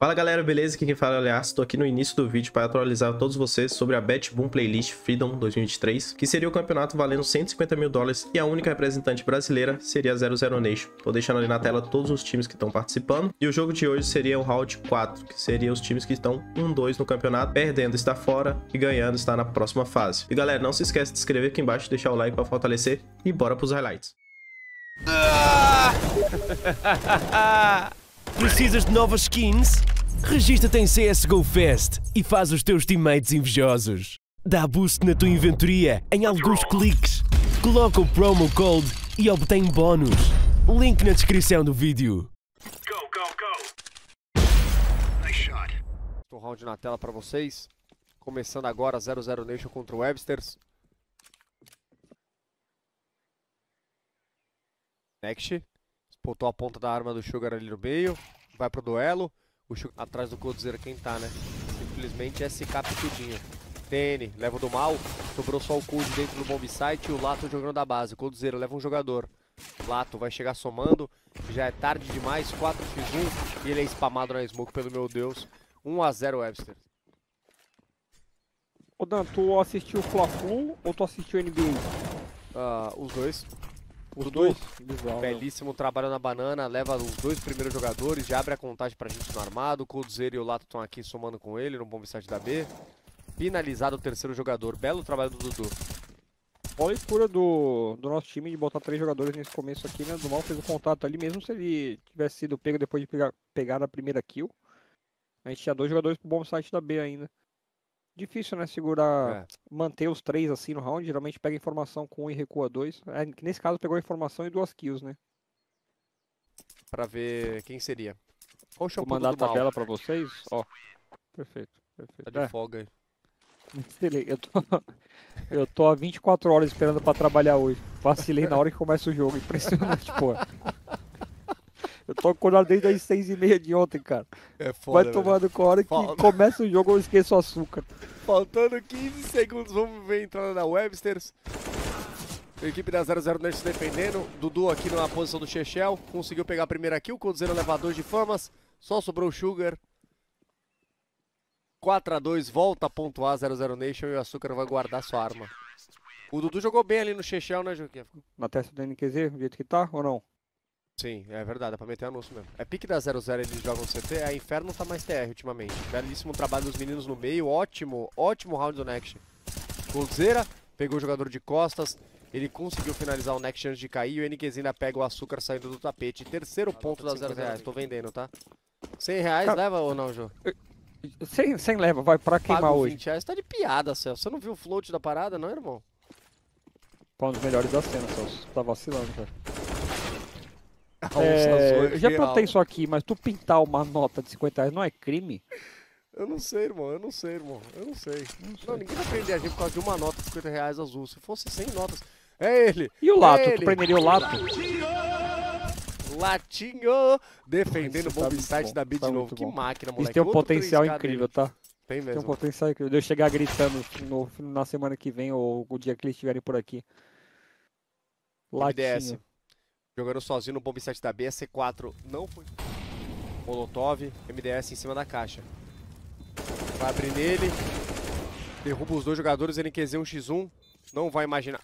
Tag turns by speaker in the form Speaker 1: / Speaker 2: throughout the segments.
Speaker 1: Fala galera, beleza? Aqui quem fala é o Leas, estou aqui no início do vídeo para atualizar todos vocês sobre a Bet Boom Playlist Freedom 2023, que seria o campeonato valendo 150 mil dólares e a única representante brasileira seria a 00 Nation. Estou deixando ali na tela todos os times que estão participando e o jogo de hoje seria o round 4, que seria os times que estão 1-2 no campeonato, perdendo está fora e ganhando está na próxima fase. E galera, não se esquece de se inscrever aqui embaixo, deixar o like para fortalecer e bora para os highlights. Precisas de novas skins? Regista-te em CSGO Fest e faz os teus teammates invejosos. Dá boost na tua inventoria em alguns cliques. Coloca o promo code e obtém bónus. Link na descrição do vídeo. Go, go, go! Nice shot. Estou round na tela para vocês. Começando agora 00 Nation contra o Websters. Next. Botou a ponta da arma do Sugar ali no meio. Vai pro duelo. O Sugar atrás do Clodzera quem tá, né? Simplesmente é SK pitudinho. TN, leva do mal. Sobrou só o Cold dentro do bomb site e o Lato jogando da base. Clodzera leva um jogador. Lato vai chegar somando. Já é tarde demais. 4x1. E ele é spamado na smoke, pelo meu Deus. 1x0 Webster. Ô Dan, tu assistiu o Fla-Flu ou tu assistiu NBA? Uh, ah, os dois. Os dois, visual, belíssimo trabalho na banana, leva os dois primeiros jogadores, já abre a contagem pra gente no armado, o Coldzera e o Lato estão aqui somando com ele no bomb site da B. Finalizado o terceiro jogador, belo trabalho do Dudu.
Speaker 2: Olha a escura do, do nosso time de botar três jogadores nesse começo aqui, né? Do mal fez o contato ali, mesmo se ele tivesse sido pego depois de pegar, pegar a primeira kill. A gente tinha dois jogadores pro bomb site da B ainda. Difícil, né? Segurar, é. manter os três assim no round. Geralmente pega informação com um e recua dois. É, nesse caso pegou informação e duas kills, né?
Speaker 1: Pra ver quem seria. Vou mandar a tabela pra vocês. Ó.
Speaker 2: Perfeito, perfeito. Tá de é. folga aí. Eu tô, eu tô há 24 horas esperando pra trabalhar hoje. Vacilei na hora que começa o jogo. Impressionante, pô. Eu tô acordado desde as seis e meia de ontem, cara. É foda. Vai tomando com a hora que começa o jogo, eu esqueço o açúcar.
Speaker 1: Faltando 15 segundos, vamos ver a entrada da Websters. A equipe da 00 se defendendo. Dudu aqui na posição do Chechel. Conseguiu pegar a primeira kill, conduzindo o elevador de famas. Só sobrou o Sugar. 4x2, volta a pontuar 00 Nation e o Açúcar vai guardar sua arma. O Dudu jogou bem ali no Chechel, né, Joaquim?
Speaker 2: Na testa do NQZ, do jeito que tá,
Speaker 1: ou não? Sim, é verdade, dá pra meter anúncio mesmo. É pique da 00 eles jogam CT, a é Inferno tá mais TR ultimamente. Belíssimo trabalho dos meninos no meio, ótimo, ótimo round do Next. Golzeira pegou o jogador de costas, ele conseguiu finalizar o Next antes de cair e o NQZ ainda pega o açúcar saindo do tapete. Terceiro ponto das 00, reais, tô vendendo, tá? 100 reais leva ou não, Jô?
Speaker 2: 100, 100 leva, vai, pra queimar Pago hoje. 20
Speaker 1: reais, tá de piada, Celso. Você não viu o float da parada, não, irmão?
Speaker 2: Foi um dos melhores da cena, Celso. Tá vacilando, cara. É, eu já plantei isso aqui, mas tu pintar uma nota de 50 reais não é crime?
Speaker 1: Eu não sei, irmão, eu não sei, irmão, eu não sei. Não, sei. não ninguém vai prender a gente por causa de uma nota de 50 reais azul. Se fosse 100 notas, é ele! E o Lato? É tu prenderia o Lato? Latinho! Latinho! Defendendo o tá bomb site da B de tá novo. Que máquina, moleque. Isso tem um Outro potencial incrível, tá? Tem mesmo. Tem um potencial
Speaker 2: incrível. De eu chegar gritando no, na semana que vem ou o dia que eles estiverem por aqui. Latinho. MDS.
Speaker 1: Jogando sozinho no bomb 7 da B, a C4 não foi. Molotov, MDS em cima da caixa. Vai abrir nele. Derruba os dois jogadores, NQZ 1x1. Não vai imaginar.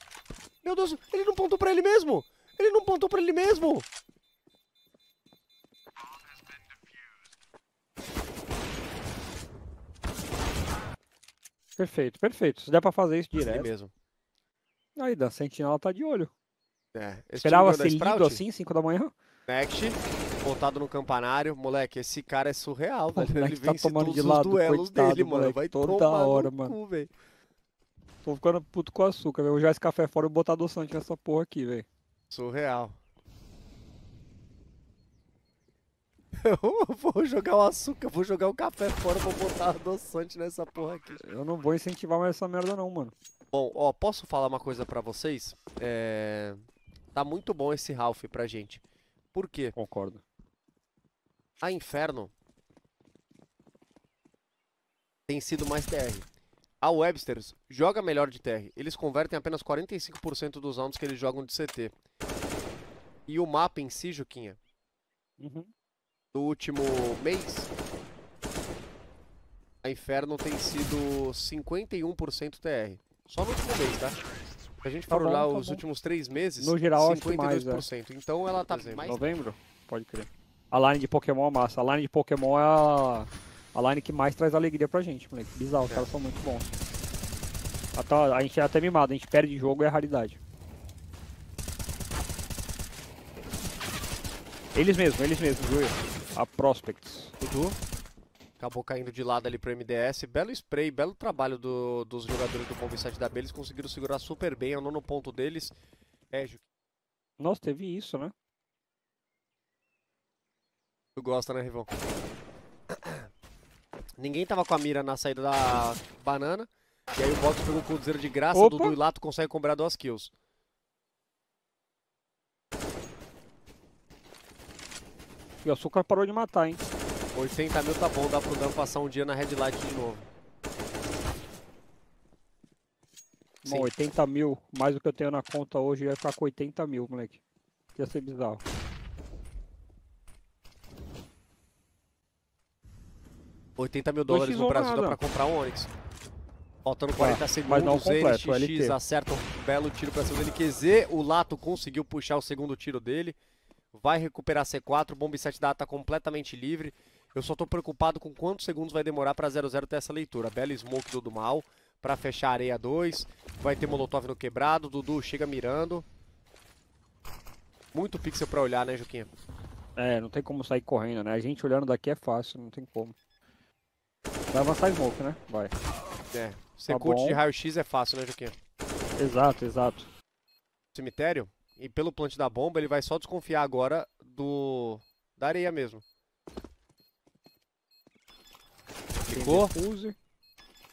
Speaker 1: Meu Deus, ele não pontou pra ele mesmo! Ele não pontou pra ele mesmo!
Speaker 2: Perfeito, perfeito. Se der pra fazer isso direto. Ele mesmo. Aí, da sentinela tá de olho. É, Esperava ser lido assim, 5 da manhã?
Speaker 1: Next, voltado no campanário. Moleque, esse cara é surreal, velho. Ele vem tá vence tomando todos de lado, os duelos coitado, dele, mano. Moleque, Vai toda hora, cu, mano. Véio.
Speaker 2: Tô ficando puto com açúcar, velho. Eu já esse café fora e botar adoçante nessa porra aqui, velho. Surreal. Eu vou jogar o açúcar, vou jogar o café fora, vou botar adoçante nessa porra aqui. Eu não vou incentivar mais essa merda não, mano.
Speaker 1: Bom, ó, posso falar uma coisa pra vocês? É... Tá muito bom esse Ralph pra gente. Por quê? Concordo. A Inferno tem sido mais TR. A Websters joga melhor de TR. Eles convertem apenas 45% dos rounds que eles jogam de CT. E o mapa em si, Juquinha, uhum. do último mês, a Inferno tem sido 51% TR. Só no último mês, tá? Se a gente tá for bom, tá os bom. últimos três meses, no geral, 52%. Mais, é. Então ela tá mais... Novembro? Pode crer.
Speaker 2: A line de Pokémon é massa. A line de Pokémon é a, a line que mais traz alegria pra gente, moleque. Bizarro, os é. caras são muito bons. Até, a gente é até mimado, a gente perde jogo, é raridade. Eles mesmos, eles mesmos, viu? A Prospects. Edu?
Speaker 1: acabou caindo de lado ali pro MDS. Belo spray, belo trabalho do, dos jogadores do Bomb da B. Eles conseguiram segurar super bem, é o nono ponto deles. É, Ju... Nossa,
Speaker 2: teve isso, né?
Speaker 1: Tu gosta, né, Rivão? Ninguém tava com a mira na saída da banana. E aí o Box pegou o Cruzeiro de graça, Opa. Dudu e Lato consegue comprar duas kills. E o açúcar parou de matar, hein? 80 mil tá bom, dá pro Dan passar um dia na headlight de novo. Bom, 80
Speaker 2: mil, mais o que eu tenho na conta hoje, ia ficar com 80 mil, moleque. Ia ser
Speaker 1: bizarro. $80 mil dólares no Brasil nada. dá pra comprar um Onix. Faltando 40 tá, ah, segundos, mas não acerta um belo tiro pra cima dele. QZ, o Lato conseguiu puxar o segundo tiro dele. Vai recuperar C4, o Bomb 7 da tá completamente livre. Eu só estou preocupado com quantos segundos vai demorar para 00 ter essa leitura. Bela smoke do, mal para fechar a areia 2. Vai ter molotov no quebrado. Dudu chega mirando. Muito pixel para olhar, né, Juquinha?
Speaker 2: É, não tem como sair correndo, né? A gente olhando daqui é fácil, não tem como. Vai avançar smoke, né? Vai.
Speaker 1: É, tá ser tá de raio-x é fácil, né, Juquinha?
Speaker 2: Exato, exato.
Speaker 1: Cemitério? E pelo plant da bomba, ele vai só desconfiar agora do... da areia mesmo. Ficou?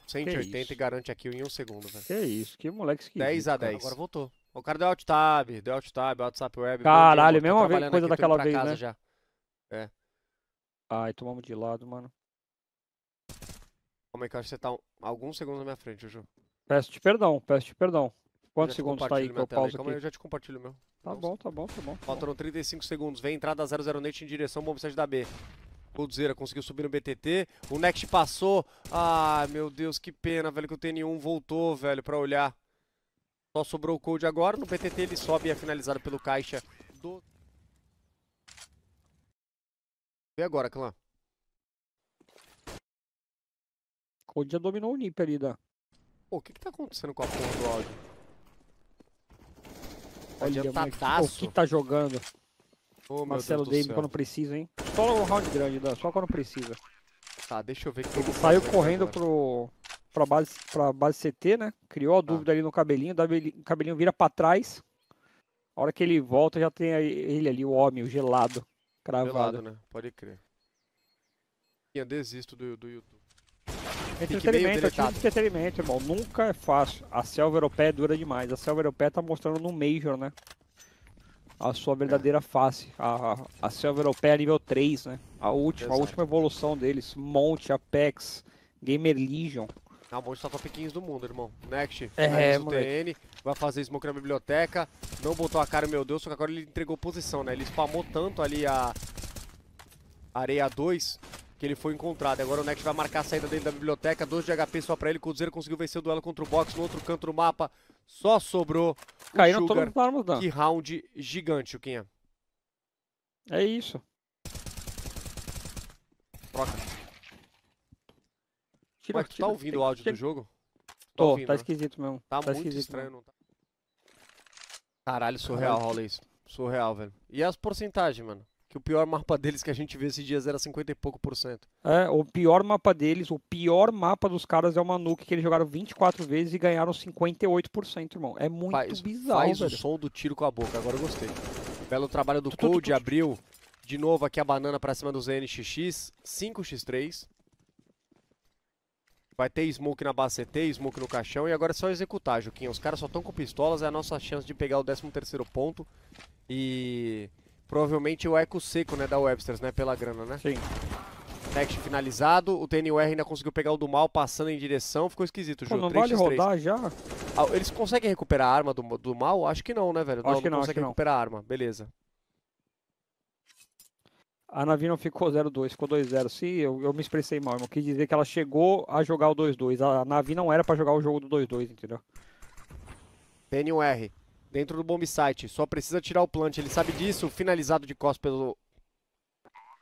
Speaker 1: 180 e garante a kill em um segundo, velho. Que isso, que moleque esquisito. 10 a 10. Cara, agora voltou. O cara deu alt tab, deu alt tab, WhatsApp web. Caralho, mesma vez, coisa daquela vez, né? Já. É.
Speaker 2: Ai, tomamos de lado, mano.
Speaker 1: Calma aí, que eu acho que você tá um, alguns segundos na minha frente, Juju.
Speaker 2: Peço-te perdão, peço-te perdão. Quantos segundos tá aí que eu pauso Calma aí, eu
Speaker 1: já te compartilho meu.
Speaker 2: Tá Vamos. Tá bom, tá bom, tá bom. Faltaram
Speaker 1: 35 segundos. Vem entrada 00 Net em direção ao bombsite da B. Coldzera conseguiu subir no BTT. O Next passou. Ah, meu Deus, que pena, velho, que o TN1 voltou, velho, pra olhar. Só sobrou o Cold agora. No BTT ele sobe e é finalizado pelo Caixa do... Vê agora, Clã.
Speaker 2: Cold já dominou o Nip ali da...
Speaker 1: Pô, o que que tá acontecendo com a porra do áudio? Tá Olha, Adiantadaço. o que
Speaker 2: tá jogando? Oh, Marcelo Davis quando precisa, hein? Só o round grande, dá. só quando precisa.
Speaker 1: Tá, deixa eu ver que Ele saiu correndo
Speaker 2: pro, pra, base, pra base CT, né? Criou a tá. dúvida ali no cabelinho, o cabelinho vira pra trás. A hora que ele volta já tem ele ali, o homem, o gelado, cravado. Gelado, né?
Speaker 1: Pode crer. Eu desisto do, do YouTube. Entretenimento, é entretenimento, irmão.
Speaker 2: Nunca é fácil. A selva europeia dura demais. A selva europeia tá mostrando no Major, né? a sua verdadeira face. A, a selva europeia é nível 3, né? A última, a última evolução deles. Monte, Apex, Gamer Legion.
Speaker 1: tá bom só de top 15 do mundo, irmão. Next, é, TN, vai fazer smoke na biblioteca. Não botou a cara, meu Deus, só que agora ele entregou posição, né? Ele spamou tanto ali a areia 2 que ele foi encontrado. Agora o Next vai marcar a saída dentro da biblioteca. 2 de HP só pra ele. O Cruzeiro conseguiu vencer o duelo contra o Box no outro canto do mapa. Só sobrou Caiu o Sugar. Armas, que round gigante, Chuquinha. É isso. Troca. Tira, tu tá tira, tá ouvindo tira, o áudio do jogo? Tô, ouvindo, tá né? esquisito mesmo. Tá, tá muito estranho. Mesmo. Não tá... Caralho, surreal rola isso. Surreal, velho. E as porcentagens, mano? que o pior mapa deles que a gente vê esses dias era 50 e pouco por cento.
Speaker 2: É, o pior mapa deles, o pior mapa dos caras é o Manuque, que eles jogaram 24 vezes e ganharam 58%, irmão. É muito faz, bizarro. Faz velho. o
Speaker 1: som do tiro com a boca, agora eu gostei. Belo trabalho do tu, Cold, tu, tu, abriu. De novo aqui a banana pra cima dos NXX 5x3. Vai ter smoke na base CT, smoke no caixão e agora é só executar, Juquinha. Os caras só estão com pistolas, é a nossa chance de pegar o 13 terceiro ponto e Provavelmente o eco seco, né, da Websters, né, pela grana, né? Sim. Next finalizado, o TNUR ainda conseguiu pegar o do mal passando em direção, ficou esquisito o jogo. Pô, não 3x3. vale rodar já? Ah, eles conseguem recuperar a arma do, do mal? Acho que não, né, velho? Acho não, que não, não consegue recuperar a arma, beleza.
Speaker 2: A Navi não ficou 0-2, ficou 2-0.
Speaker 1: Sim, eu, eu me expressei
Speaker 2: mal, irmão. quis dizer que ela chegou a jogar o 2-2. A Navi não era pra jogar o jogo do 2-2, entendeu?
Speaker 1: TNUR dentro do bomb site. Só precisa tirar o plant, ele sabe disso. Finalizado de costas pelo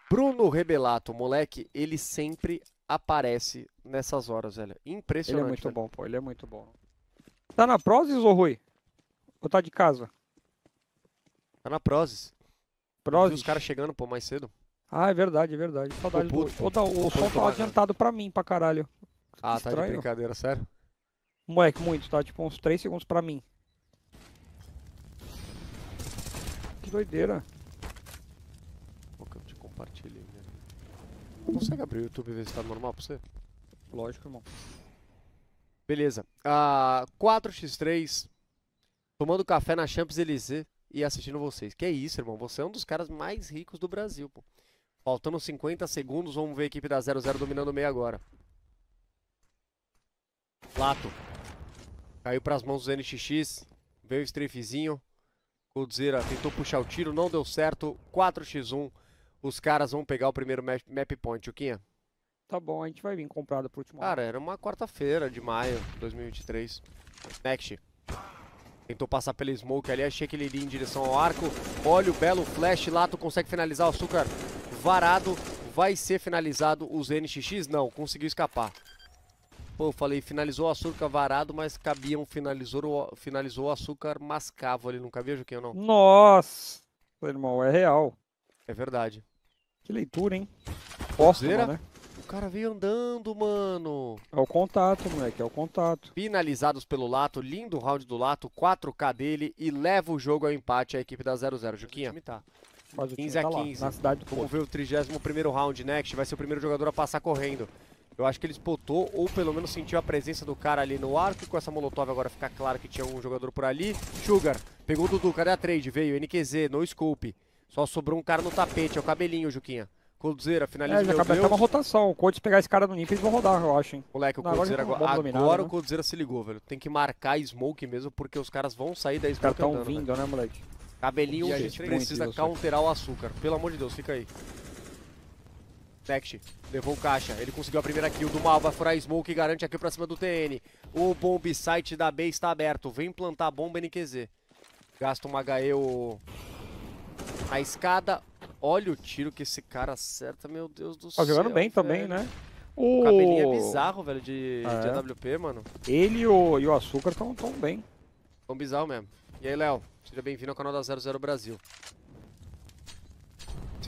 Speaker 1: Bruno Rebelato. Moleque, ele sempre aparece nessas horas, velho. Impressionante. Ele é muito velho. bom, pô. Ele é muito bom.
Speaker 2: Tá na Prozis ou Rui? Ou tá de casa? Tá na Prozis.
Speaker 1: Prozis. Os caras chegando, pô, mais cedo.
Speaker 2: Ah, é verdade, é verdade. Saudade puto, do... o som tá adiantado pra mim, pra caralho. Ah, Estranho. tá de brincadeira, sério? Moleque, muito. Tá tipo uns 3 segundos pra mim. que doideira.
Speaker 1: Pô, que eu te compartilhei, né? Consegue abrir o YouTube e ver se tá normal pra você? Lógico, irmão. Beleza. Ah, 4x3, tomando café na Champs-Élysées e assistindo vocês. Que é isso, irmão. Você é um dos caras mais ricos do Brasil, pô. Faltando 50 segundos, vamos ver a equipe da 00 dominando o meio agora. Lato. Caiu para as mãos do NXX. Veio o strafezinho. Coldzera tentou puxar o tiro, não deu certo. 4x1. Os caras vão pegar o primeiro map, map point, Uquinha. Tá bom, a gente vai vir comprado pro último. Cara, era uma quarta-feira de maio de 2023. Next. Tentou passar pela smoke ali, achei que ele iria em direção ao arco. Olha o belo flash, lá. Tu consegue finalizar o açúcar varado. Vai ser finalizado os NXX? Não, conseguiu escapar. Pô, eu falei, finalizou o açúcar varado, mas cabia um finalizou, finalizou o açúcar mascavo ali, não cabia, Juquinho, não?
Speaker 2: Nossa, meu irmão,
Speaker 1: é real. É verdade. Que leitura, hein? Póstuma, né? O cara veio andando, mano. É o contato, moleque, é o contato. Finalizados pelo Lato, lindo round do Lato, 4K dele e leva o jogo ao empate a equipe da 0-0. Juquinha. Tá. 15 a 15. Tá lá, na cidade do Vamos ver o 31 round next. Vai ser o primeiro jogador a passar correndo. Eu acho que ele spotou, ou pelo menos sentiu a presença do cara ali no arco. Com essa molotov agora fica claro que tinha um jogador por ali. Sugar, pegou o Dudu, cadê a trade? Veio, NQZ, no scope. Só sobrou um cara no tapete, é o cabelinho, Juquinha. Coldzera, finaliza é, já acaba até uma
Speaker 2: rotação. O Colts pegar esse cara no Nip, eles vão rodar, eu acho, hein? Moleque, o Coldzera agora. Agora, dominado, agora né? o
Speaker 1: Coldzera se ligou, velho. Tem que marcar Smoke mesmo, porque os caras vão sair da Smoke. Os caras tão vindo, velho. né, moleque? Cabelinho, a gente precisa counterar o açúcar. Pelo amor de Deus, fica aí. Next. Levou o caixa, ele conseguiu a primeira kill do Malva, furar Smoke e garante aqui pra cima do TN. O bomb site da B está aberto, vem plantar a bomba NQZ. Gasta uma HE o... a escada. Olha o tiro que esse cara acerta, meu Deus do céu. Tá jogando bem velho. também, né? O, o cabelinho é bizarro, velho, de, ah, de AWP, é. mano.
Speaker 2: Ele o, e o Açúcar estão tão
Speaker 1: bem. Tão bizarro mesmo. E aí, Léo, seja bem-vindo ao canal da 00 Brasil.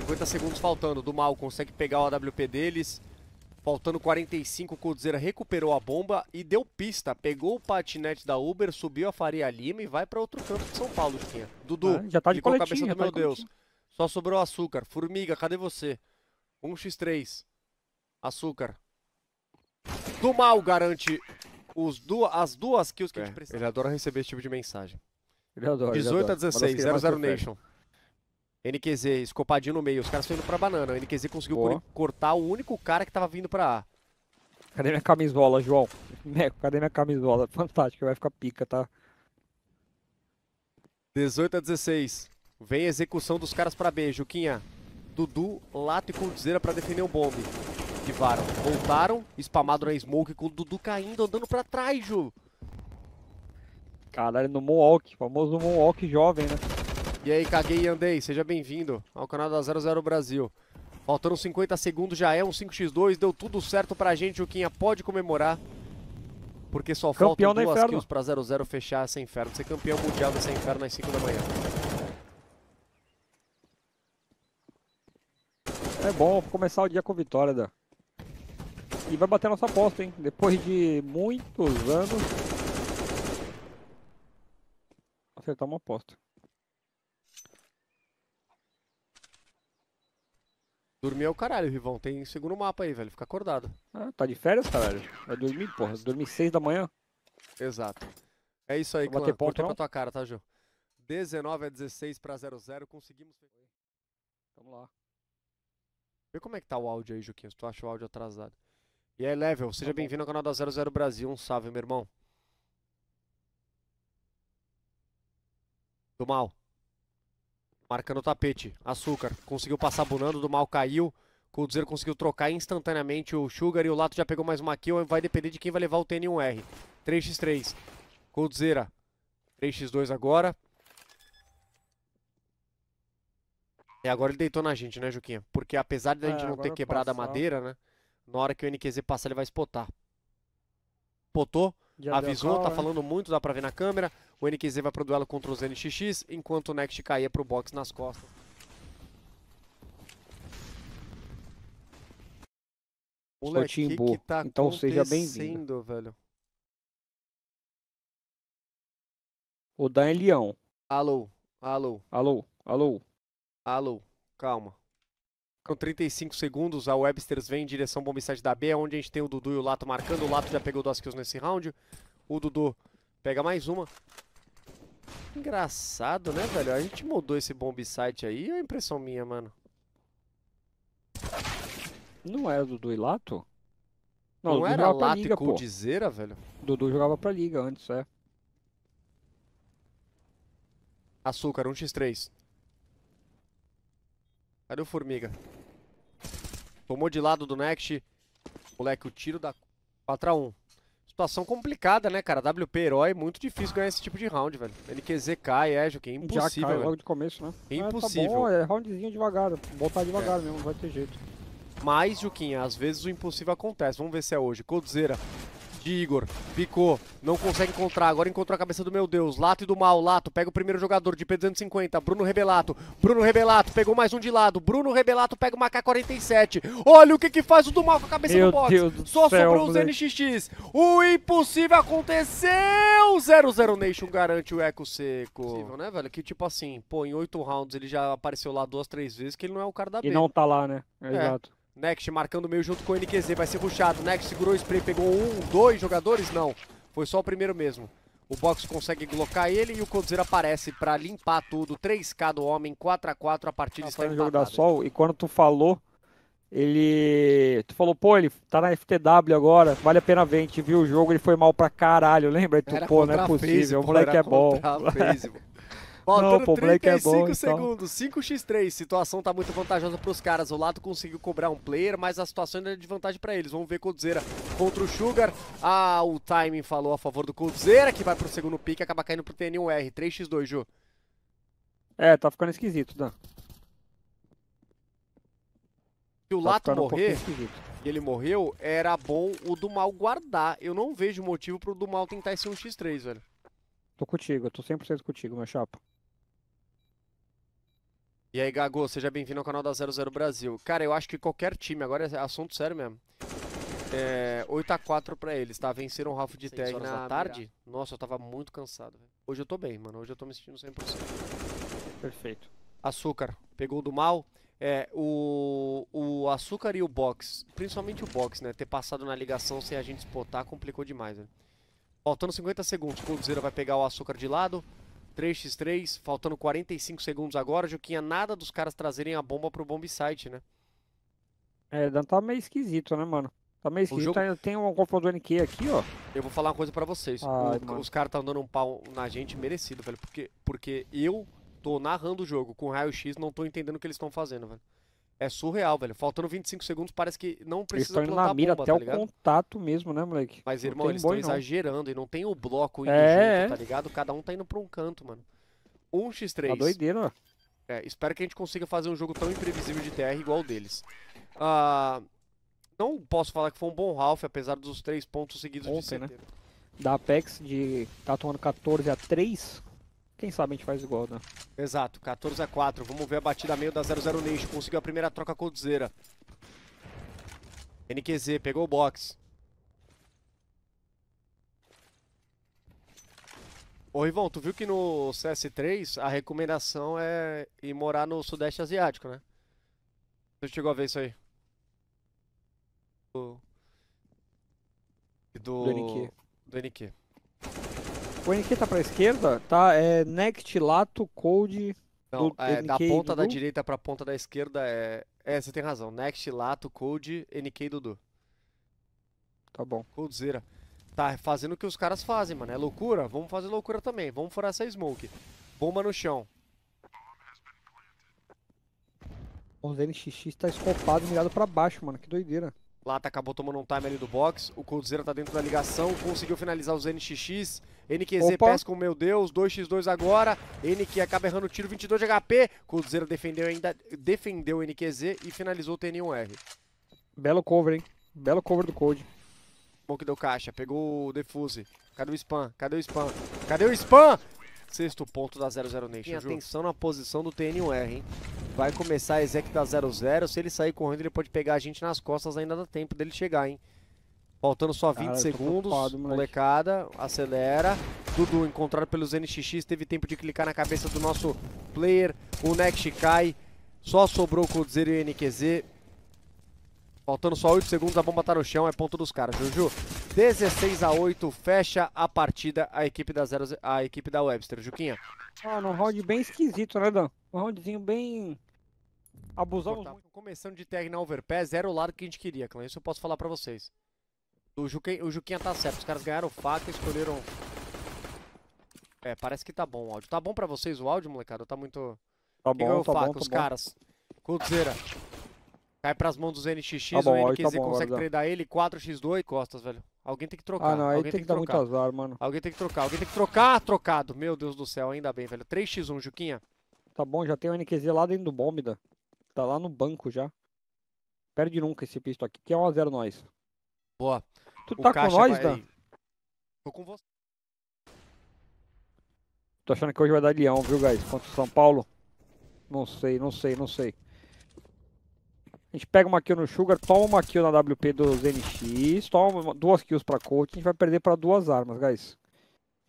Speaker 1: 50 segundos faltando. Do mal consegue pegar o AWP deles. Faltando 45, o Coldzera recuperou a bomba e deu pista. Pegou o patinete da Uber, subiu a Faria Lima e vai para outro canto de São Paulo, tinha. Dudu, ah, já tá de ficou coletinho, cabeça do tá meu tá Deus. Coletinho. Só sobrou açúcar. Formiga, cadê você? 1x3. Açúcar. Do mal garante os du as duas kills que é, a gente é, precisa. Ele adora receber esse tipo de mensagem.
Speaker 2: Ele adora. 18 ele adora. a 16, 00 Nation.
Speaker 1: NQZ escopadinho no meio, os caras indo pra banana. O NQZ conseguiu Boa. cortar o único cara que tava vindo pra A.
Speaker 2: Cadê minha camisola, João? Meco, cadê minha camisola? Fantástico, vai ficar pica,
Speaker 1: tá? 18 a 16. Vem a execução dos caras pra B, Juquinha. Dudu, Lato e Coldzera pra defender o bombe. De Voltaram, spamado na smoke com o Dudu caindo, andando pra trás, Ju. Caralho, no Moonwalk. Famoso Moonwalk jovem, né? E aí, caguei e andei. Seja bem-vindo ao canal da 00 Brasil. Faltando 50 segundos, já é um 5x2. Deu tudo certo pra gente. O Quinha pode comemorar. Porque só campeão faltam duas inferno. kills pra 00 fechar essa inferno. Ser campeão mundial dessa inferno às 5 da manhã.
Speaker 2: É bom começar o dia com vitória, da. E vai bater nossa aposta, hein? Depois de muitos anos.
Speaker 1: Acertar uma aposta. Dormir é o caralho, Rivão. Tem segundo mapa aí, velho. Fica acordado. Ah, tá de férias, caralho? Vai é dormir, porra. Dormir seis da manhã. Exato. É isso aí, Vou clã. Ponto, pra tua cara, tá, Ju? 19 a 16 pra 00. Conseguimos... Vamos lá. Vê como é que tá o áudio aí, Juquinho. Se tu acha o áudio atrasado. E aí, Level. Seja tá bem-vindo ao canal da 00 Brasil. Um salve, meu irmão. Do mal. Marcando o tapete. Açúcar. Conseguiu passar bunando. Do mal caiu. Coldzera conseguiu trocar instantaneamente o Sugar. E o Lato já pegou mais uma kill. Vai depender de quem vai levar o TN1R. 3x3. Coldzera. 3x2 agora. E agora ele deitou na gente, né, Juquinha? Porque apesar de a gente é, não ter quebrado passar. a madeira, né? Na hora que o NQZ passar, ele vai spotar. Potou, avisou, tá falando muito, dá pra ver na câmera. O NQZ vai pro duelo contra os NXX, enquanto o Next caía pro box nas costas. Moleque, o que, que tá então seja bem-vindo, velho. O Dan Leão. Alô, alô. Alô, alô. Alô, calma. Com 35 segundos, a Websters vem em direção ao site da B, é onde a gente tem o Dudu e o Lato marcando. O Lato já pegou duas kills nesse round. O Dudu pega mais uma. Engraçado, né, velho? A gente mudou esse bomb site aí é impressão minha, mano?
Speaker 2: Não era o Dudu e Lato?
Speaker 1: Não, Não era Lato Liga, e Coldzera, velho?
Speaker 2: Dudu jogava pra Liga antes, é.
Speaker 1: Açúcar, 1x3. Cadê o Formiga? Tomou de lado do Next. Moleque, o tiro da... 4x1. Situação complicada, né, cara? WP herói, muito difícil ganhar esse tipo de round, velho. NQZ cai, é, que é impossível. Já cai logo de começo, né? É, tá impossível. Mas tá bom, é
Speaker 2: roundzinho devagar, botar devagar é. mesmo, não vai ter jeito.
Speaker 1: Mas, Juquinha, às vezes o impossível acontece. Vamos ver se é hoje. Coldzera de Igor. Picou, não consegue encontrar. Agora encontrou a cabeça do meu Deus. Lato e do mal. Lato pega o primeiro jogador de P250. Bruno Rebelato. Bruno Rebelato pegou mais um de lado. Bruno Rebelato pega o AK-47. Olha o que, que faz o do mal com a cabeça meu do box. Deus do Só céu, sobrou os NXX. O impossível aconteceu. 00 Nation garante o eco seco. Impossível, né, velho? Que tipo assim, pô, em 8 rounds ele já apareceu lá duas, três vezes que ele não é o cara da B. E não
Speaker 2: tá lá, né? É. é. Exato.
Speaker 1: Next marcando meio junto com o NQZ, vai ser puxado. Next segurou o spray, pegou um, dois jogadores? Não, foi só o primeiro mesmo. O Box consegue bloquear ele e o Coldzera aparece para limpar tudo. 3K do homem, 4x4, a partida ah, está empatada.
Speaker 2: jogo da Sol, e quando tu falou, ele... Tu falou, pô, ele tá na FTW agora, vale a pena ver, a gente viu o jogo, ele foi mal pra caralho, lembra? E tu, era pô, não é possível, o moleque é bom.
Speaker 1: Faltando Não, 35 é então. segundos, 5x3, situação tá muito vantajosa pros caras. O Lato conseguiu cobrar um player, mas a situação ainda é de vantagem pra eles. Vamos ver Coldzera contra o Sugar. Ah, o timing falou a favor do Coldzera, que vai pro segundo pique e acaba caindo pro TN1R. 3x2, Ju.
Speaker 2: É, tá ficando esquisito, Dan.
Speaker 1: Se o tá Lato morrer, um e ele morreu, era bom o do mal guardar. Eu não vejo motivo pro do mal tentar esse 1x3, velho.
Speaker 2: Tô contigo, eu tô 100% contigo, meu chapa.
Speaker 1: E aí, Gago, seja bem-vindo ao canal da 00 Brasil. Cara, eu acho que qualquer time, agora é assunto sério mesmo. É, 8x4 pra eles, tá? Venceram o Rafa de Tag na tarde. Nossa, eu tava muito cansado. Hoje eu tô bem, mano. Hoje eu tô me sentindo 100%. Perfeito. Açúcar, pegou do mal. É, o, o açúcar e o box, principalmente o box, né? Ter passado na ligação sem a gente spotar complicou demais, né? Faltando 50 segundos, o zero vai pegar o açúcar de lado. 3x3, faltando 45 segundos agora, Juquinha, nada dos caras trazerem a bomba pro bomb site, né?
Speaker 2: É, tá meio esquisito, né, mano? Tá meio esquisito. Jogo... Tá, tem um confronto do NQ aqui, ó.
Speaker 1: Eu vou falar uma coisa pra vocês. Ai, o, os caras estão dando um pau na gente merecido, velho. Porque, porque eu tô narrando o jogo com raio-x não tô entendendo o que eles estão fazendo, velho. É surreal, velho. Faltando 25 segundos, parece que não precisa eles plantar na mira bomba, até tá o
Speaker 2: contato mesmo, né, moleque? Mas, irmão, eles estão
Speaker 1: exagerando e não tem o bloco indo é... junto, tá ligado? Cada um tá indo pra um canto, mano. 1x3. Tá doideira, ó. É, espero que a gente consiga fazer um jogo tão imprevisível de TR igual o deles. Ah, não posso falar que foi um bom Ralph, apesar dos três pontos seguidos Ontem, de CT. Né?
Speaker 2: Da Apex, de tá tomando 14 a 3 quem sabe a gente faz igual, né?
Speaker 1: Exato, 14 a 4. Vamos ver a batida meio da 00 Nation. Conseguiu a primeira troca coldzera. NQZ pegou o box. Ô, Rivão, tu viu que no CS3 a recomendação é ir morar no Sudeste Asiático, né? Tu chegou a ver isso aí? Do... Do... Do NQ. Do NQ.
Speaker 2: O NQ tá pra esquerda? Tá, é Next, Lato, code Não, é, da ponta da direita
Speaker 1: pra ponta da esquerda é. É, você tem razão. Next, Lato, code NK Dudu. Tá bom. Coldzera. Tá fazendo o que os caras fazem, mano. É loucura? Vamos fazer loucura também. Vamos furar essa smoke. Bomba no chão.
Speaker 2: O NXX tá escopado, mirado pra baixo, mano. Que doideira.
Speaker 1: Lata acabou tomando um time ali do box. O Coldzera tá dentro da ligação, conseguiu finalizar os NXX. NQZ pesca pesca, meu Deus, 2x2 agora. NQ acaba errando o tiro, 22 de HP. Coldzera defendeu ainda, defendeu o NQZ e finalizou o TN1R.
Speaker 2: Belo cover, hein? Belo cover
Speaker 1: do Cold. Bom que deu caixa, pegou o defuse. Cadê o spam? Cadê o spam? Cadê o spam? Sexto ponto da 00 Nation. E atenção na posição do TNUR, hein? Vai começar a exec da 00. Se ele sair correndo, ele pode pegar a gente nas costas. Ainda dá tempo dele chegar, hein? Faltando só 20 Cara, segundos. Molecada, acelera. tudo encontrado pelos NXX, teve tempo de clicar na cabeça do nosso player. O Next cai. Só sobrou o Coldzera e o NQZ. Faltando só 8 segundos, a bomba tá no chão, é ponto dos caras. Juju, 16 a 8 fecha a partida a equipe da, zero, a equipe da Webster. Juquinha.
Speaker 2: Ah, num round bem esquisito, né, Dan? Um roundzinho bem...
Speaker 1: abusado tá muito. Começando de tag na overpass, era o lado que a gente queria, clã. Isso eu posso falar pra vocês. O Juquinha, o Juquinha tá certo. Os caras ganharam faca, escolheram... É, parece que tá bom o áudio. Tá bom pra vocês o áudio, molecada? Tá muito... Tá bom, tá faca, bom, tá os bom. caras. Coldzera. Cai pras mãos dos NXX, tá bom, o NQZ tá bom, consegue tradear ele, 4x2 e costas, velho. Alguém tem que trocar. Ah, não, aí alguém tem, tem que, dar muito azar, mano. Alguém tem que trocar, alguém tem que trocar, trocado. Meu Deus do céu, ainda bem, velho. 3x1, Juquinha.
Speaker 2: Tá bom, já tem o NQZ lá dentro do Bômida. Tá lá no banco já. Perde nunca esse pisto aqui, que é 1x0 nós. Boa. Tu o tá com nós, Dan? Tô com você. Tô achando que hoje vai dar leão, viu, guys? Contra o São Paulo. Não sei, não sei, não sei. A gente pega uma kill no Sugar, toma uma kill na WP do NX, toma duas kills pra coach, a gente vai perder pra duas armas, guys.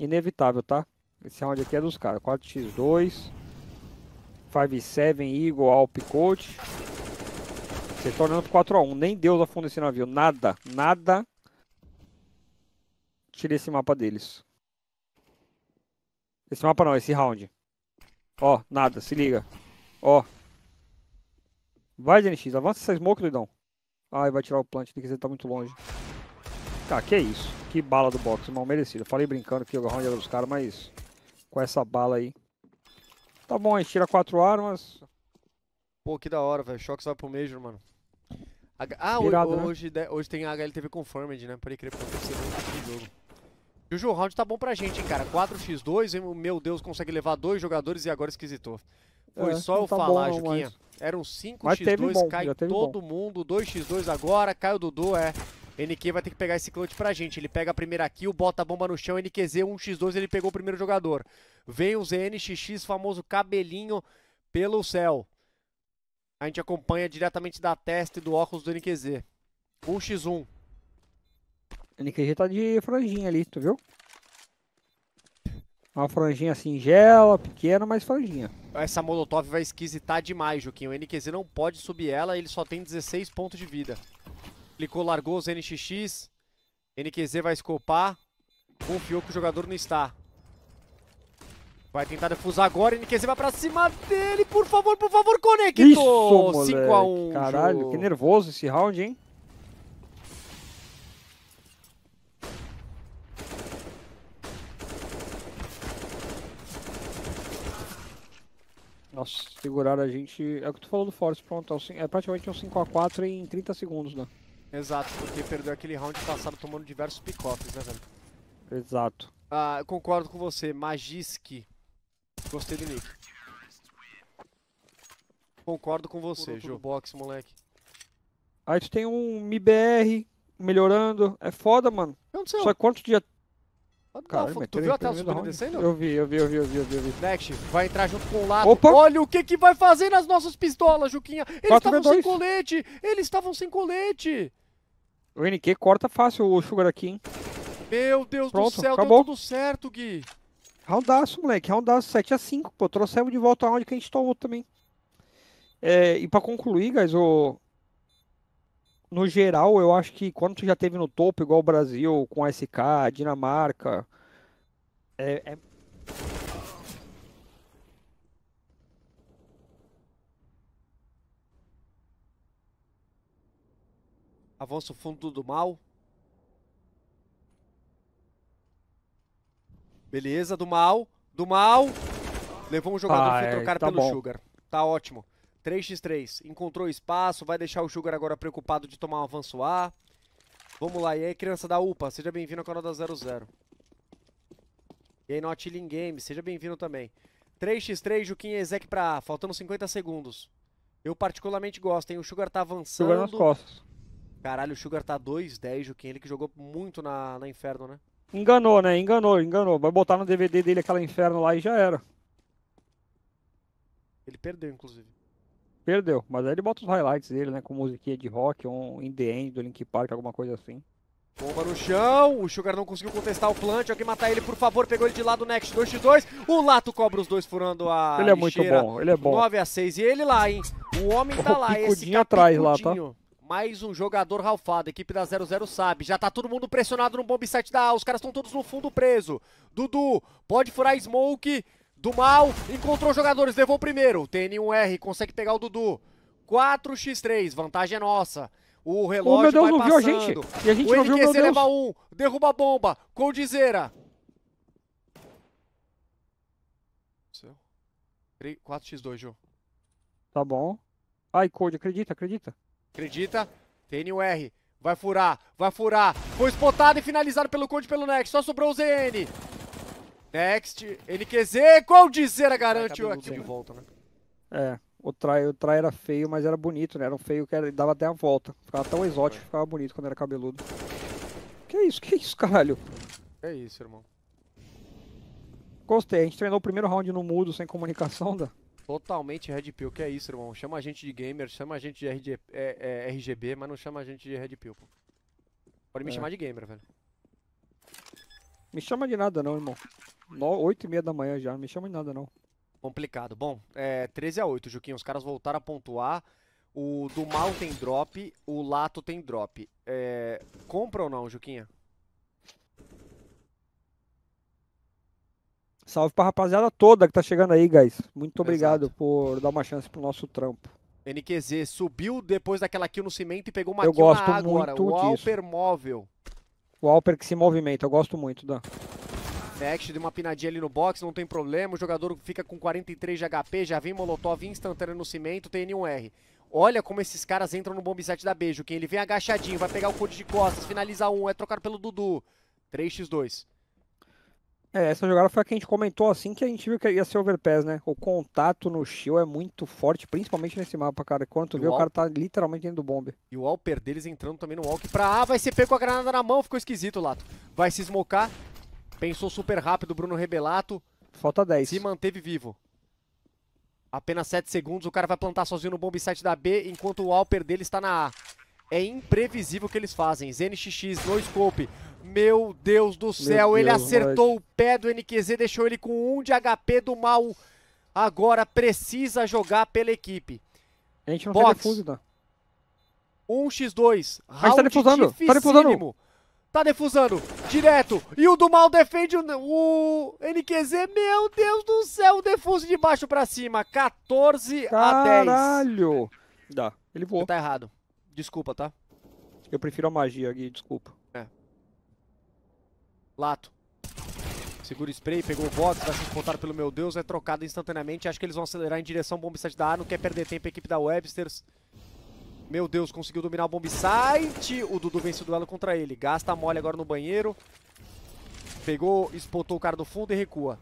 Speaker 2: Inevitável, tá? Esse round aqui é dos caras. 4x2, 5-7, Eagle, Alp, coach. Você tornando tá 4x1. Nem Deus afunda esse navio. Nada, nada. tire esse mapa deles. Esse mapa não, esse round. Ó, nada, se liga. Ó, Vai, DNX, avança essa smoke, doidão. Ai, vai tirar o plant, tem que dizer tá muito longe. Tá, que isso. Que bala do box, mal merecida. Falei brincando que o round era dos caras, mas com essa bala aí. Tá bom, a gente tira quatro armas.
Speaker 1: Pô, que da hora, velho. Choque vai pro Major, mano. ah, Virado, né? hoje, né? hoje, tem a HLTV Confirmed, né? Pode crer, porque você de jogo. Juju, o round tá bom pra gente, hein, cara. 4x2, meu Deus, consegue levar dois jogadores e agora esquisitou. Foi é, só eu tá falar, bom, Juquinha. Mas... Eram 5x2, cai todo bom. mundo. 2x2 agora, cai o Dudu, é. NQ vai ter que pegar esse clutch pra gente. Ele pega a primeira kill, bota a bomba no chão, NQZ 1x2, ele pegou o primeiro jogador. Vem o ZNXX, famoso cabelinho pelo céu. A gente acompanha diretamente da testa e do óculos do NQZ. 1x1.
Speaker 2: NQZ tá de franjinha ali, tu viu? Uma franjinha singela, pequena, mas franjinha.
Speaker 1: Essa Molotov vai esquisitar demais, Juquinho. O NQZ não pode subir ela, ele só tem 16 pontos de vida. Clicou, largou os NXX. NQZ vai escopar. Confiou que o jogador não está. Vai tentar defusar agora, NQZ vai pra cima dele, por favor, por favor, conectou! Isso, 5x1. Caralho, que
Speaker 2: nervoso esse round, hein? Nossa, seguraram a gente. É o que tu falou do Force, pronto. É, é praticamente um 5x4 em 30 segundos, né?
Speaker 1: Exato, porque perdeu aquele round passado tomando diversos pick-offs, né, velho? Exato. Ah, eu concordo com você, Magiski. Gostei do nick. Concordo com você, Jô. box, moleque.
Speaker 2: Aí tu tem um MIBR melhorando. É foda, mano. não sei. Só quanto dia não, tu viu a tela subindo descendo? Eu
Speaker 1: vi, eu vi, eu vi, eu vi, eu vi. Next, vai entrar junto com o lado Opa! Olha o que que vai fazer nas nossas pistolas, Juquinha. Eles estavam sem colete, eles estavam sem colete. O NQ
Speaker 2: corta fácil o Sugar aqui, hein.
Speaker 1: Meu Deus Pronto, do céu, acabou. deu tudo certo, Gui.
Speaker 2: Roundaço, moleque, roundaço 7x5, pô. Trouxemos de volta aonde que a gente tomou também. É, e pra concluir, guys, o, no geral, eu acho que quando tu já teve no topo, igual o Brasil, com SK, Dinamarca, é, é...
Speaker 1: Avança o fundo do mal. Beleza, do mal. Do mal. Levou um jogador ah, foi é, trocar tá pelo bom. Sugar. Tá ótimo. 3x3. Encontrou espaço, vai deixar o Sugar agora preocupado de tomar um avanço A. Vamos lá, e aí, criança da UPA, seja bem-vindo ao canal da 00. E aí, Notiling Game, seja bem-vindo também. 3x3, Juquinha e Ezek pra A, faltando 50 segundos. Eu particularmente gosto, hein? O Sugar tá avançando. Sugar nas costas. Caralho, o Sugar tá 2-10, Juquinha, ele que jogou muito na, na Inferno, né?
Speaker 2: Enganou, né? Enganou, enganou. Vai botar no DVD dele aquela Inferno lá e já era.
Speaker 1: Ele perdeu, inclusive.
Speaker 2: Perdeu, mas aí ele bota os highlights dele, né? Com musiquinha de rock, um in the end do Link Park, alguma coisa assim.
Speaker 1: Bomba no chão, o Sugar não conseguiu contestar o plant, alguém matar ele, por favor, pegou ele de lado, Next 2x2, o Lato cobra os dois furando a Ele é lixeira. muito bom, ele é bom. 9x6, e ele lá, hein, o homem tá o lá, esse cara atrás lá, tá? Mais um jogador ralfado, a equipe da 00 sabe, já tá todo mundo pressionado no bomb site da A, os caras estão todos no fundo preso. Dudu, pode furar smoke, do mal, encontrou jogadores, levou o primeiro. TN1R consegue pegar o Dudu. 4x3, vantagem é nossa. O relógio oh, meu Deus, vai não passando. Viu a gente. E a gente o não viu, leva um, derruba a bomba. Coldzera. 4x2, Ju. Tá bom. Ai,
Speaker 2: Cold, acredita, acredita.
Speaker 1: Acredita. TN1R. Vai furar, vai furar. Foi spotado e finalizado pelo Cold pelo Nex. Só sobrou o ZN. Next, NQZ, qual dizer a garantiu aqui? De volta, né?
Speaker 2: É, o trai, o trai era feio, mas era bonito, né? Era um feio que era, dava até a volta. Ficava tão exótico, ficava bonito quando era cabeludo. Que isso, que isso, caralho?
Speaker 1: É isso, irmão.
Speaker 2: Gostei, a gente treinou o primeiro round no mudo, sem comunicação, da.
Speaker 1: Totalmente Red Pill, que é isso, irmão. Chama a gente de gamer, chama a gente de RG, é, é, RGB, mas não chama a gente de Red Pill, pô. Pode me é. chamar de gamer, velho.
Speaker 2: Me chama de nada não, irmão. 8 e meia da manhã já, não me chama de nada não.
Speaker 1: Complicado. Bom, é 13 a 8, Juquinho. Os caras voltaram a pontuar. O do mal tem drop, o Lato tem drop. É, compra ou não, Juquinha?
Speaker 2: Salve pra rapaziada toda que tá chegando aí, guys. Muito obrigado Exato. por dar uma chance pro nosso trampo.
Speaker 1: NQZ subiu depois daquela kill no cimento e pegou uma Eu kill gosto na água. Muito agora. o Alper móvel.
Speaker 2: O Alper que se movimenta, eu gosto muito, Dan.
Speaker 1: Next, é, deu uma pinadinha ali no box, não tem problema. O jogador fica com 43 de HP, já vem molotov instantâneo no cimento, tem N1R. Olha como esses caras entram no bombsite da Beijo. Quem ele vem agachadinho, vai pegar o Code de costas, finaliza um, é trocado pelo Dudu. 3x2.
Speaker 2: É, essa jogada foi a que a gente comentou assim que a gente viu que ia ser overpass, né? O contato no shield é muito forte, principalmente nesse mapa, cara. Quando tu vê, o, o cara tá literalmente dentro do bombe.
Speaker 1: E o Alper deles eles entrando também no walk pra A vai ser pego com a granada na mão, ficou esquisito, Lato. Vai se smocar, Pensou super rápido Bruno Rebelato. Falta 10. Se manteve vivo. Apenas 7 segundos, o cara vai plantar sozinho no bomb site da B, enquanto o Alper dele está na A. É imprevisível o que eles fazem. ZNXX no scope. Meu Deus do céu, Deus, ele acertou mas... o pé do NQZ, deixou ele com 1 um de HP do mal. Agora precisa jogar pela equipe. A gente não Box. tem defuso, né? tá? 1x2. Round tá defusando, tá Tá defusando. Direto. E o do mal defende o, o NQZ. Meu Deus do céu. defuso de baixo pra cima. 14 Caralho. a 10.
Speaker 2: Caralho.
Speaker 1: Dá. Ele voou. Tá errado. Desculpa, tá? Eu prefiro a magia aqui. Desculpa. É. Lato. Segura o spray, pegou o bot, vai ser espotado pelo meu Deus, é trocado instantaneamente. Acho que eles vão acelerar em direção ao bombsite da A, não quer perder tempo a equipe da Websters. Meu Deus, conseguiu dominar o bombsite. O Dudu vence o duelo contra ele. Gasta a mole agora no banheiro. Pegou, espotou o cara do fundo e recua.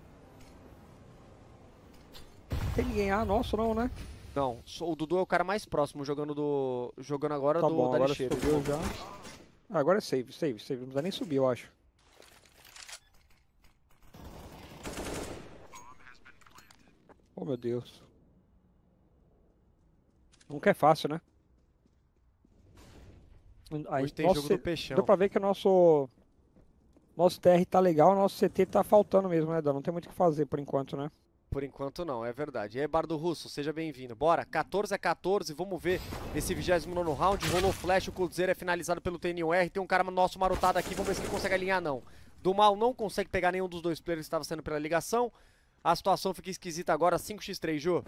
Speaker 1: Tem ninguém A ah, nosso não, né? Não, o Dudu é o cara mais próximo jogando do. jogando agora tá do bom, da agora lixeira. Subiu já.
Speaker 2: Ah, agora é save, save, save. Não vai nem subir, eu acho. Oh meu Deus. Nunca é fácil, né? Aí, Hoje tem nosso, jogo do Peixão. Deu pra ver que o nosso, nosso TR tá legal, o nosso CT tá faltando mesmo, né, Dan? Não tem muito o que fazer por enquanto, né?
Speaker 1: Por enquanto não, é verdade. E aí, Bardo Russo, seja bem-vindo. Bora, 14 a 14, vamos ver esse 29 round. Rolou flash, o Cruzeiro é finalizado pelo TNUR. Tem um cara nosso marotado aqui, vamos ver se ele consegue alinhar, não. Do mal não consegue pegar nenhum dos dois players que estava saindo pela ligação. A situação fica esquisita agora, 5x3, Ju.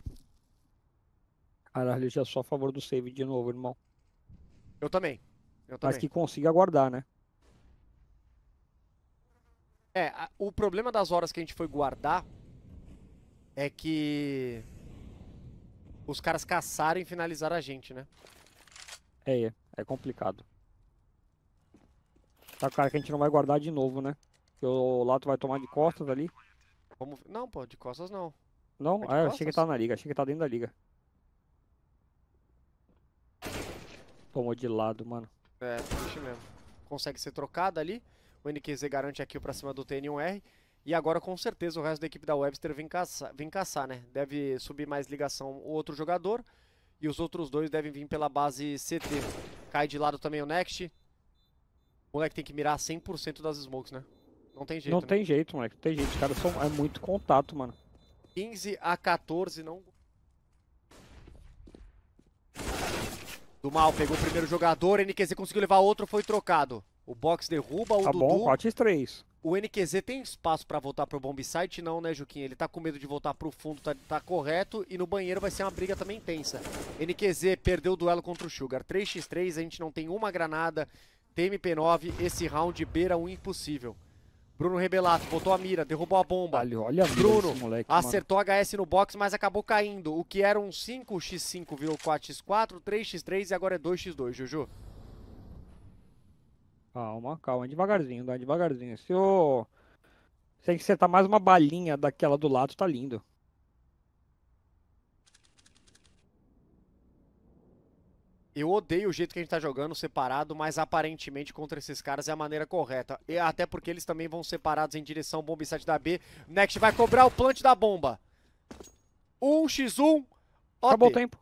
Speaker 2: Caralho, já sou a favor do save de novo, irmão.
Speaker 1: Eu também. Eu mas que
Speaker 2: consiga guardar, né?
Speaker 1: É, a, o problema das horas que a gente foi guardar é que os caras caçaram e finalizaram a gente, né?
Speaker 2: É, é, é complicado. Tá cara que a gente não vai guardar de novo, né? Que o Lato vai tomar de costas ali.
Speaker 1: Não, pô, de costas não. Não? É ah, eu achei que tá
Speaker 2: na liga, achei que tá dentro da liga. Tomou de lado, mano.
Speaker 1: É, triste mesmo. Consegue ser trocada ali. O NQZ garante aqui pra cima do TN1R. E agora, com certeza, o resto da equipe da Webster vem caçar, vem caçar, né? Deve subir mais ligação o outro jogador. E os outros dois devem vir pela base CT. Cai de lado também o Next. O moleque tem que mirar 100% das smokes, né? Não tem jeito, Não né? tem
Speaker 2: jeito, moleque. Não tem jeito. Os caras são... É muito contato, mano.
Speaker 1: 15 a 14, não... Do mal, pegou o primeiro jogador, NQZ conseguiu levar outro, foi trocado. O box derruba o tá Dudu. Tá bom,
Speaker 2: 4x3.
Speaker 1: O NQZ tem espaço pra voltar pro bomb site? Não, né, Juquinha? Ele tá com medo de voltar pro fundo, tá, tá correto. E no banheiro vai ser uma briga também intensa. NQZ perdeu o duelo contra o Sugar. 3x3, a gente não tem uma granada. TMP9, esse round beira o impossível. Bruno Rebelato botou a mira, derrubou a bomba. Olha, olha a mira Bruno moleque, acertou mano. HS no box, mas acabou caindo. O que era um 5x5 virou 4x4, 3x3 e agora é 2x2, Juju.
Speaker 2: Calma, calma, devagarzinho, dá devagarzinho. Se eu... Se a acertar mais uma balinha daquela do lado, tá lindo.
Speaker 1: Eu odeio o jeito que a gente tá jogando separado, mas aparentemente contra esses caras é a maneira correta. E até porque eles também vão separados em direção ao bomb site da B. Next vai cobrar o plant da bomba. 1x1. OT. Acabou o tempo.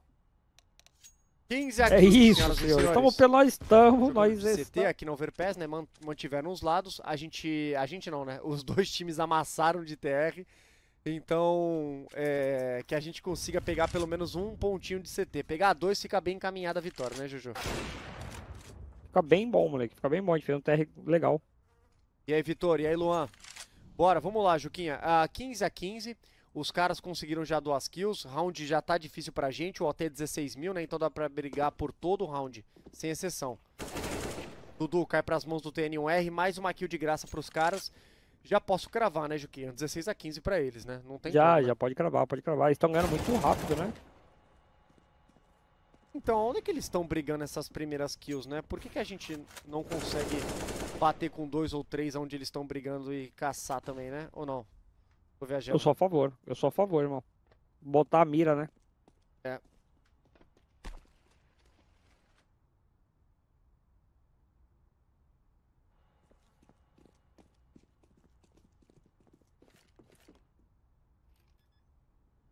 Speaker 1: 15 aqui. É isso, senhores. Estamos pela estamos, nós CT aqui no Overpass, né? Mantiveram os lados. A gente. A gente não, né? Os dois times amassaram de TR. Então, é, que a gente consiga pegar pelo menos um pontinho de CT. Pegar dois fica bem encaminhada a vitória, né, Juju?
Speaker 2: Fica bem bom, moleque. Fica bem bom. A gente fez um TR legal.
Speaker 1: E aí, Vitor? E aí, Luan? Bora, vamos lá, Juquinha. Ah, 15 a 15 os caras conseguiram já duas kills. Round já tá difícil pra gente. O OT é 16 mil, né? Então dá pra brigar por todo o round, sem exceção. Dudu cai pras mãos do TN1R. Mais uma kill de graça pros caras já posso cravar, né, Juquinha? 16 a 15 para eles, né? Não tem Já, como, né?
Speaker 2: já pode cravar, pode cravar. Eles estão ganhando muito rápido, né?
Speaker 1: Então, onde é que eles estão brigando essas primeiras kills, né? Por que, que a gente não consegue bater com dois ou três onde eles estão brigando e caçar também, né? Ou não? Tô viajando. Eu sou a
Speaker 2: favor, eu sou a favor, irmão. Botar a mira, né?
Speaker 1: É.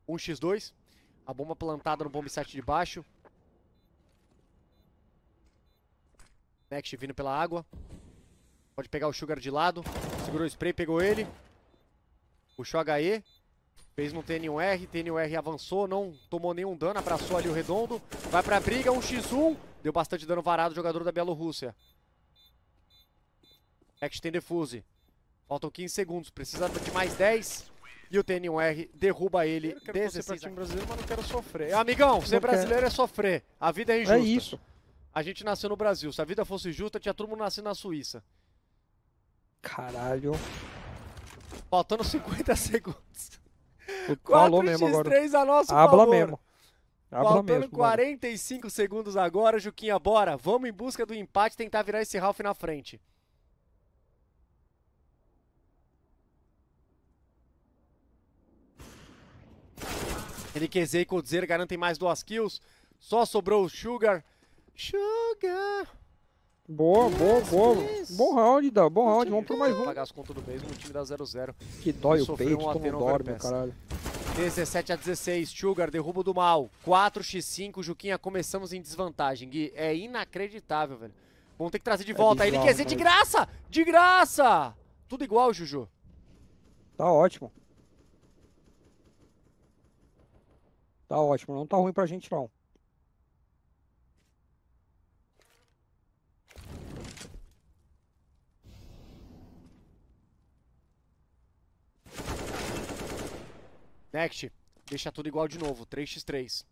Speaker 1: 1x2. A bomba plantada no bomb site de baixo. Next vindo pela água. Pode pegar o Sugar de lado. Segurou o spray, pegou ele. Puxou HE. Fez um TN1R. TN1R avançou, não tomou nenhum dano. Abraçou ali o redondo. Vai pra briga, 1x1. Deu bastante dano varado o jogador da Bielorrússia. Next tem defuse. Faltam 15 segundos. Precisa de mais 10. E o TN1R derruba ele eu quero 16 time brasileiro, mas não quero sofrer. Amigão, ser brasileiro é sofrer. A vida é, é injusta. É isso. A gente nasceu no Brasil. Se a vida fosse justa, tinha todo mundo nascido na Suíça.
Speaker 2: Caralho.
Speaker 1: Faltando 50 segundos. Falou mesmo agora. 3 a nosso Habla favor. mesmo. Habla Faltando mesmo, 45 mano. segundos agora, Juquinha, bora. Vamos em busca do empate tentar virar esse Ralph na frente. Henriquezê e Coldzera garantem mais duas kills. Só sobrou o Sugar. Sugar!
Speaker 2: Boa, boa, boa. Bom round, dá. Bom round. Vamos pro mais um.
Speaker 1: Pagar as contas do mesmo, o time da 0-0. Que dói o peito, um como dorme, caralho. 17 a 16, Sugar, derrubo do mal. 4x5, Juquinha, começamos em desvantagem. Gui, é inacreditável, velho. Vamos ter que trazer de é volta. É Ele de graça! De graça! Tudo igual, Juju.
Speaker 2: Tá ótimo. Tá ótimo, não tá ruim pra gente não.
Speaker 1: Next, deixa tudo igual de novo, 3x3.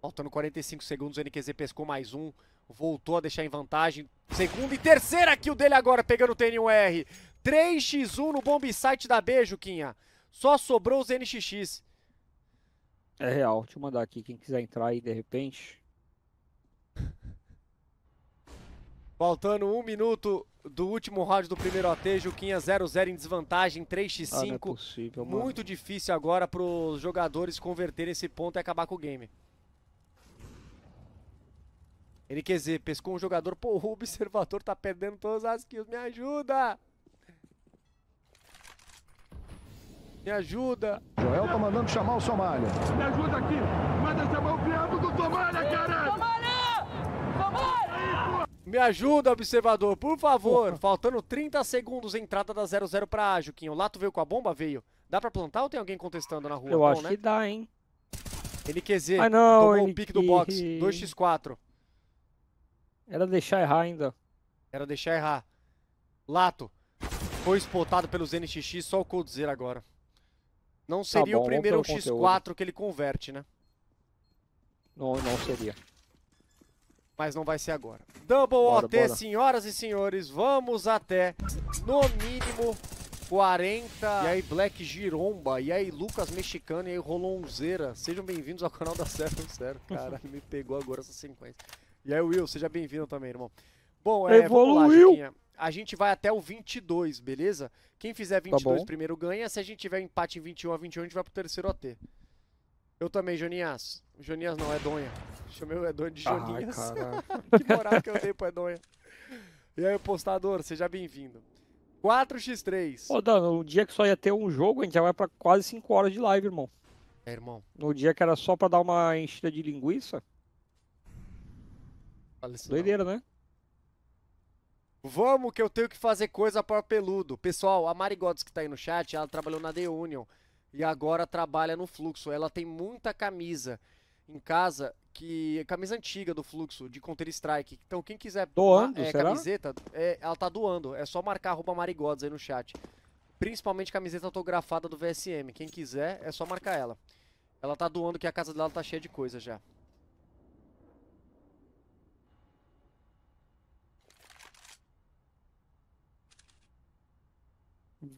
Speaker 1: Faltando 45 segundos, o NQZ pescou mais um. Voltou a deixar em vantagem. Segunda e terceira kill dele agora, pegando o TN1R. 3x1 no bomb site da B, Juquinha. Só sobrou os NXX.
Speaker 2: É real. Deixa eu mandar aqui. Quem quiser entrar aí de
Speaker 1: repente. Faltando um minuto do último round do primeiro AT, Juquinha 0-0 em desvantagem, 3x5. Ah, é possível, Muito difícil agora para os jogadores converterem esse ponto e acabar com o game. NQZ pescou um jogador, pô, o observador tá perdendo todas as kills, me ajuda! Me ajuda. Joel tá mandando chamar o Somália. Me ajuda aqui. Manda chamar o criado do Somália, caralho. Somália! Somália! Me ajuda, observador, por favor. Faltando 30 segundos, entrada da 00 pra a, Juquinho. O Lato veio com a bomba? Veio. Dá pra plantar ou tem alguém contestando na rua? Eu Bom, acho né? que dá, hein. NQZ, ah, não, tomou NQ... um pique do box, 2x4. Era deixar errar ainda. Era deixar errar. Lato, foi espotado pelos NXX, só o Coldzera agora. Não tá seria tá bom, o primeiro X4 que ele converte, né? Não, não seria. Mas não vai ser agora. Double bora, OT, bora. senhoras e senhores, vamos até, no mínimo, 40. E aí, Black Giromba. E aí, Lucas Mexicano. E aí, Rolonzeira. Sejam bem-vindos ao canal da Sérgio, Zero. Caralho, me pegou agora essa sequência. E aí, Will, seja bem-vindo também, irmão. Bom, é, Evoluiu! Vamos lá, a gente vai até o 22, beleza? Quem fizer 22 tá primeiro ganha. Se a gente tiver empate em 21 a 21, a gente vai pro terceiro OT. Eu também, Jonias. Jonias não, é Donha. Chamei o Edonha é de ah, Jonias. Ai, que moral que eu dei pro Edonha. E aí, postador, seja bem-vindo. 4x3. Ô,
Speaker 2: Dano, no dia que só ia ter um jogo, a gente já vai pra quase 5 horas de live, irmão. É, irmão. No dia que era só pra dar uma enchida de linguiça.
Speaker 1: Doideira, né? Vamos que eu tenho que fazer coisa para peludo. Pessoal, a Mari Godes que tá aí no chat, ela trabalhou na The Union e agora trabalha no Fluxo. Ela tem muita camisa em casa, que camisa antiga do Fluxo, de Counter Strike. Então quem quiser doando, é, será? camiseta, é, ela tá doando. É só marcar @marigodes aí no chat. Principalmente camiseta autografada do VSM. Quem quiser, é só marcar ela. Ela tá doando que a casa dela tá cheia de coisa já.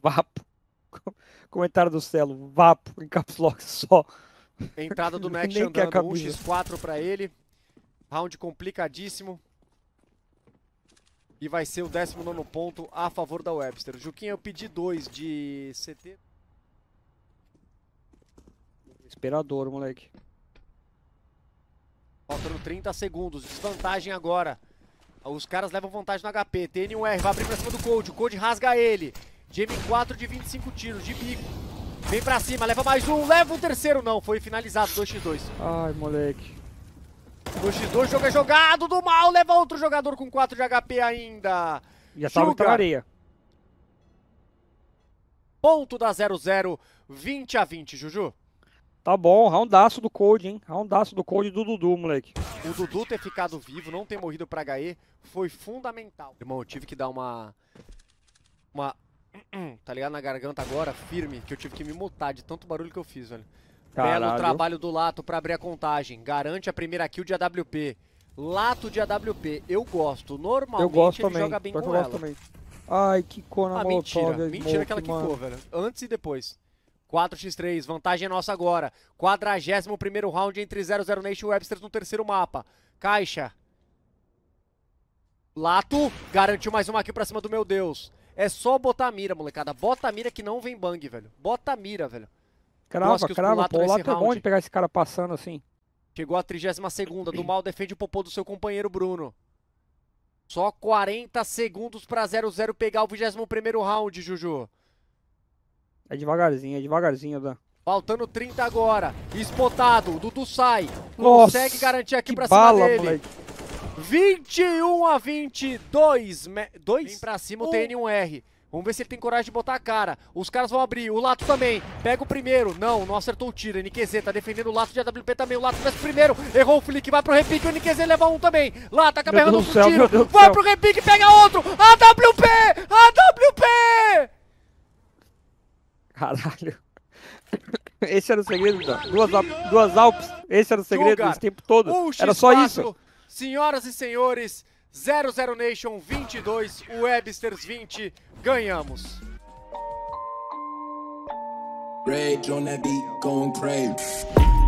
Speaker 2: Vapo. Comentário do Celo, Vapo em caps lock só. Entrada do Max andando, 1x4
Speaker 1: pra ele. Round complicadíssimo. E vai ser o 19 ponto a favor da Webster. Juquinha, eu pedi 2 de CT.
Speaker 2: Esperador, moleque.
Speaker 1: Faltando 30 segundos. Desvantagem agora. Os caras levam vantagem no HP. TN1R vai abrir pra cima do Cold. O Cold rasga ele. De M4 de 25 tiros, de bico. Vem pra cima, leva mais um, leva o um terceiro. Não, foi finalizado, 2x2. Ai, moleque. 2x2, jogo é jogado do mal, leva outro jogador com 4 de HP ainda.
Speaker 2: Já tava tá-, tá na areia.
Speaker 1: Ponto da 0-0, x 20 a 20, Juju.
Speaker 2: Tá bom, roundaço do Cold, hein? Roundaço do Cold do Dudu, moleque.
Speaker 1: O Dudu ter ficado vivo, não ter morrido pra HE, foi fundamental. Irmão, eu tive que dar uma... Uma Hum, tá ligado? Na garganta agora, firme, que eu tive que me mutar de tanto barulho que eu fiz, velho. Caralho. Belo trabalho do Lato pra abrir a contagem. Garante a primeira kill de AWP. Lato de AWP, eu gosto. Normalmente eu gosto ele também. joga bem Só com eu ela. Também.
Speaker 2: Ai, que cona ah, mentira. Molotov, é mentira que ela quicou, velho.
Speaker 1: Antes e depois. 4x3, vantagem nossa agora. 41 primeiro round entre 00 Nation e webster no terceiro mapa. Caixa. Lato garantiu mais uma kill pra cima do meu Deus. É só botar a mira, molecada. Bota a mira que não vem bang, velho. Bota a mira, velho. Crava, Nossa, crava. Pô, o Lato é bom de
Speaker 2: pegar esse cara passando assim.
Speaker 1: Chegou a 32 segunda. do mal, defende o popô do seu companheiro Bruno. Só 40 segundos pra 0-0 pegar o 21 round, Juju.
Speaker 2: É devagarzinho, é devagarzinho, Dan.
Speaker 1: Faltando 30 agora. Espotado. Dudu sai. Nossa, Consegue garantir aqui pra cima bala, dele. Moleque. 21 a 22. Me... Dois? Vem pra cima o TN1R. Vamos ver se ele tem coragem de botar a cara. Os caras vão abrir. O Lato também. Pega o primeiro. Não, não acertou o tiro. NQZ tá defendendo o Lato de AWP também. O Lato desce primeiro. Errou o flick. Vai pro repique. O NQZ leva um também. Lato acaba errando um céu, tiro. Vai pro repique. Pega outro. AWP! AWP!
Speaker 2: Caralho. Esse era o segredo, Duas, duas Alpes. Esse era o segredo esse tempo todo. era só isso.
Speaker 1: Senhoras e senhores, 00 Nation 22, Websters 20, ganhamos. Rage on that beat, going crazy.